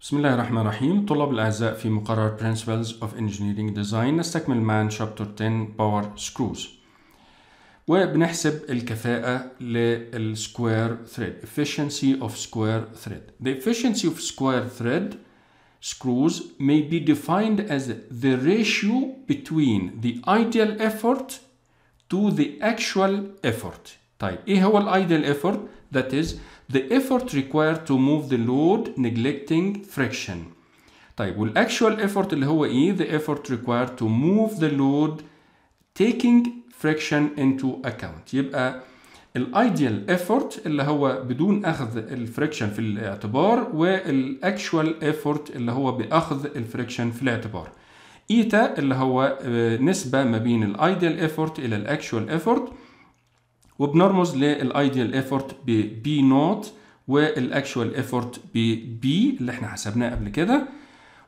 بسم الله الرحمن الرحيم طلاب الأعزاء في مقرر Principles of Engineering Design نستكمل معا شابتر 10 Power Screws وبنحسب الكفاءة للسكوير ثريد efficiency of square thread the efficiency of square thread screws may be defined as the ratio between the ideal effort to the actual effort طيب ايه هو الايدل effort that is the effort required to move the load neglecting friction طيب والاكشوال effort اللي هو ايه the effort required to move the load taking friction into account يبقى الايديال effort اللي هو بدون اخذ الفريكشن في الاعتبار والاكشوال effort اللي هو باخذ الفريكشن في الاعتبار ايتا اللي هو آه، نسبه ما بين الايديال effort الى الاكشوال effort وبنرمز للايديال ايفورت بي نوت والاكشوال ايفورت بي اللي احنا حسبناه قبل كده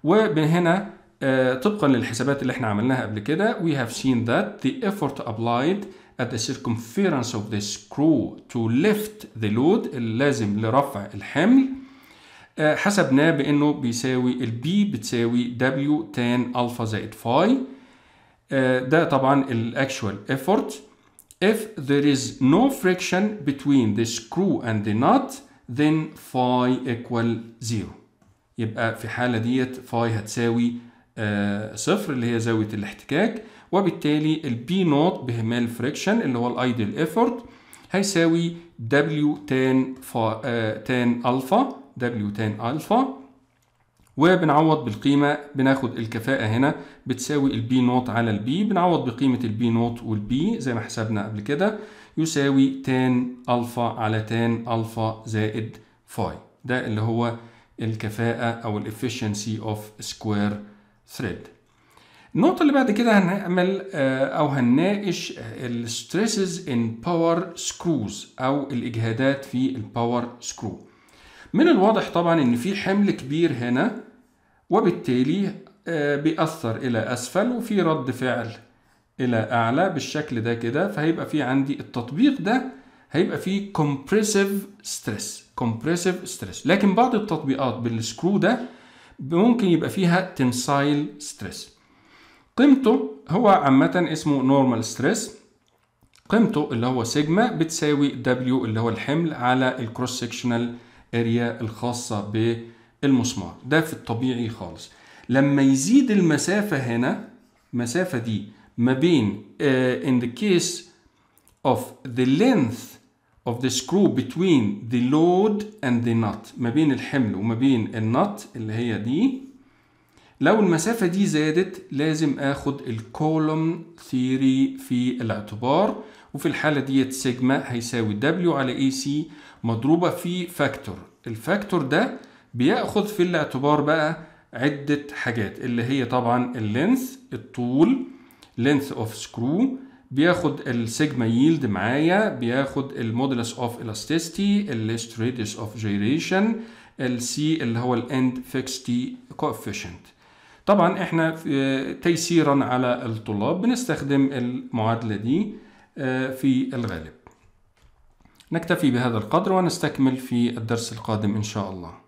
ومن هنا آه، طبقا للحسابات اللي احنا عملناها قبل كده we have seen that the effort applied at the circumference of the screw to lift the load اللازم لرفع الحمل آه، حسبناه بانه بيساوي البي بتساوي W tan الفا زائد فاي ده طبعا الاكشوال effort If there is no friction between the screw and the nut then phi equal 0 يبقى في الحالة ديت phi هتساوي آه صفر اللي هي زاوية الاحتكاك وبالتالي البي نوت بهمال فريكشن اللي هو الايدل ايفورت هيساوي دبليو تان فا آه تان الفا دبليو تان الفا وبنعوض بالقيمة بناخد الكفاءة هنا بتساوي البي نوت على البي بنعوض بقيمة البي نوت والبي زي ما حسبنا قبل كده يساوي تان ألفا على تان ألفا زائد فاي ده اللي هو الكفاءة أو الافشنسي اوف سكوير ثريد النقطة اللي بعد كده هنعمل آه، أو هنناقش الستريسز ان باور سكروز أو الإجهادات في الباور سكرو من الواضح طبعا إن في حمل كبير هنا وبالتالي آه، بيأثر إلى أسفل وفي رد فعل إلى أعلى بالشكل ده كده فهيبقى في عندي التطبيق ده هيبقى فيه كومبريسيف ستريس كومبريسيف ستريس لكن بعض التطبيقات بالسكرو ده ممكن يبقى فيها تنسايل ستريس قيمته هو عامة اسمه نورمال ستريس قيمته اللي هو سيجما بتساوي دبليو اللي هو الحمل على الكروس سكشنال اريا الخاصة بالسكرو المسمار ده في الطبيعي خالص لما يزيد المسافة هنا المسافة دي ما بين uh, in the case of the length of the screw between the load and the nut ما بين الحمل وما بين النط اللي هي دي لو المسافة دي زادت لازم اخد الكولوم ثيري في الاعتبار وفي الحالة ديت سيجما هيساوي W على AC مضروبة في فاكتور الفاكتور ده بياخد في الاعتبار بقى عده حاجات اللي هي طبعا اللينس الطول لينس اوف سكرو بياخد السيجما ييلد معايا بياخد المودلس اوف الاستيستي ريديس اوف جيريشن السي اللي هو الاند فيكستي كوفيشنت طبعا احنا تيسيرا على الطلاب بنستخدم المعادله دي آه، في الغالب نكتفي بهذا القدر ونستكمل في الدرس القادم ان شاء الله